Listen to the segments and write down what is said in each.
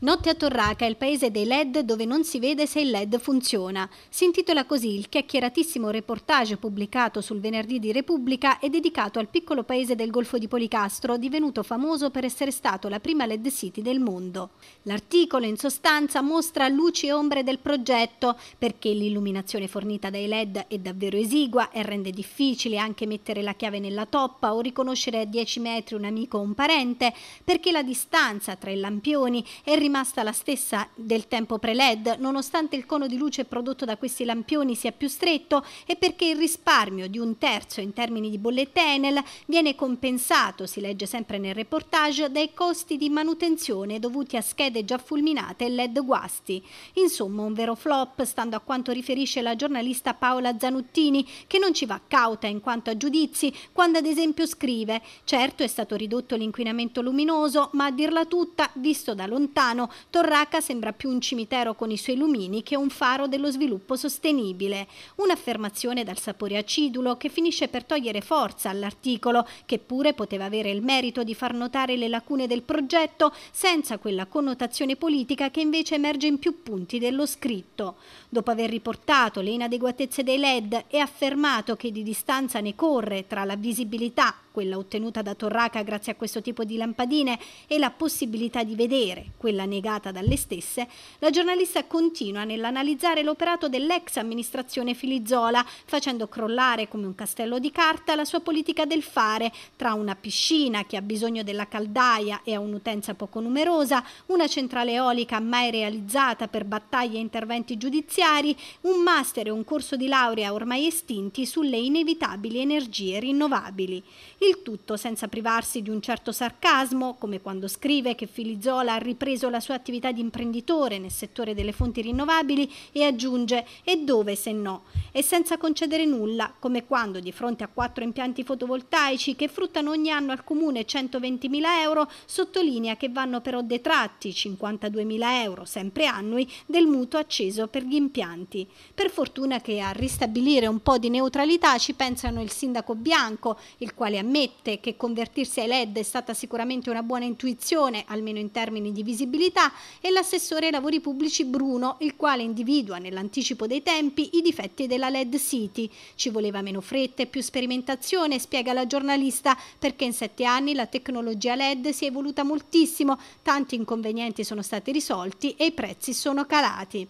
Notte a Torraca, è il paese dei LED dove non si vede se il LED funziona. Si intitola così il chiacchieratissimo reportage pubblicato sul venerdì di Repubblica e dedicato al piccolo paese del Golfo di Policastro, divenuto famoso per essere stato la prima LED City del mondo. L'articolo in sostanza mostra luci e ombre del progetto, perché l'illuminazione fornita dai LED è davvero esigua e rende difficile anche mettere la chiave nella toppa o riconoscere a 10 metri un amico o un parente, perché la distanza tra i lampioni è rimasto rimasta la stessa del tempo pre-LED, nonostante il cono di luce prodotto da questi lampioni sia più stretto e perché il risparmio di un terzo in termini di bollette Enel viene compensato, si legge sempre nel reportage, dai costi di manutenzione dovuti a schede già fulminate e LED guasti. Insomma, un vero flop, stando a quanto riferisce la giornalista Paola Zanuttini, che non ci va cauta in quanto a giudizi, quando ad esempio scrive «Certo è stato ridotto l'inquinamento luminoso, ma a dirla tutta, visto da lontano, italiano, Torraca sembra più un cimitero con i suoi lumini che un faro dello sviluppo sostenibile. Un'affermazione dal sapore acidulo che finisce per togliere forza all'articolo, che pure poteva avere il merito di far notare le lacune del progetto senza quella connotazione politica che invece emerge in più punti dello scritto. Dopo aver riportato le inadeguatezze dei LED e affermato che di distanza ne corre tra la visibilità quella ottenuta da Torraca grazie a questo tipo di lampadine, e la possibilità di vedere, quella negata dalle stesse, la giornalista continua nell'analizzare l'operato dell'ex amministrazione Filizzola, facendo crollare come un castello di carta la sua politica del fare, tra una piscina che ha bisogno della caldaia e ha un'utenza poco numerosa, una centrale eolica mai realizzata per battaglie e interventi giudiziari, un master e un corso di laurea ormai estinti sulle inevitabili energie rinnovabili. Il il tutto senza privarsi di un certo sarcasmo, come quando scrive che Filizola ha ripreso la sua attività di imprenditore nel settore delle fonti rinnovabili e aggiunge e dove se no, e senza concedere nulla, come quando di fronte a quattro impianti fotovoltaici che fruttano ogni anno al comune 120.000 euro, sottolinea che vanno però detratti 52.000 euro, sempre annui, del mutuo acceso per gli impianti. Per fortuna che a ristabilire un po' di neutralità ci pensano il sindaco Bianco, il quale ammette ammette che convertirsi ai LED è stata sicuramente una buona intuizione, almeno in termini di visibilità, e l'assessore ai lavori pubblici Bruno, il quale individua nell'anticipo dei tempi i difetti della LED City. Ci voleva meno fretta e più sperimentazione, spiega la giornalista, perché in sette anni la tecnologia LED si è evoluta moltissimo, tanti inconvenienti sono stati risolti e i prezzi sono calati.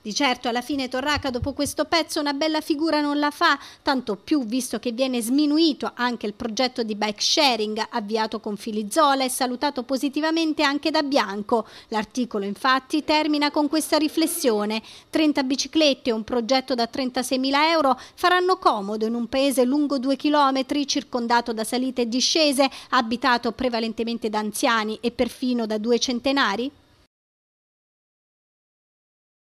Di certo alla fine Torraca dopo questo pezzo una bella figura non la fa, tanto più visto che viene sminuito anche il progetto di bike sharing avviato con Filizzola e salutato positivamente anche da Bianco. L'articolo infatti termina con questa riflessione. 30 biciclette e un progetto da 36.000 euro faranno comodo in un paese lungo 2 km circondato da salite e discese, abitato prevalentemente da anziani e perfino da due centenari?